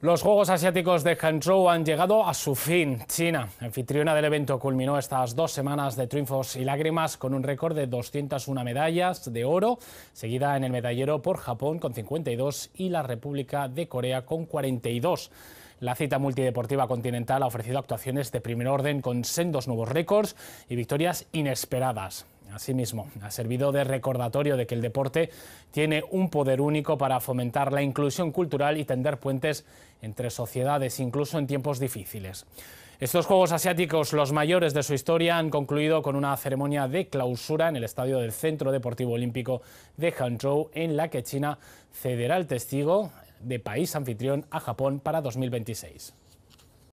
Los Juegos Asiáticos de Hangzhou han llegado a su fin. China, anfitriona del evento, culminó estas dos semanas de triunfos y lágrimas con un récord de 201 medallas de oro, seguida en el medallero por Japón con 52 y la República de Corea con 42. La cita multideportiva continental ha ofrecido actuaciones de primer orden con sendos nuevos récords y victorias inesperadas. Asimismo, ha servido de recordatorio de que el deporte tiene un poder único para fomentar la inclusión cultural y tender puentes entre sociedades, incluso en tiempos difíciles. Estos Juegos Asiáticos, los mayores de su historia, han concluido con una ceremonia de clausura en el estadio del Centro Deportivo Olímpico de Hangzhou, en la que China cederá el testigo de país anfitrión a Japón para 2026.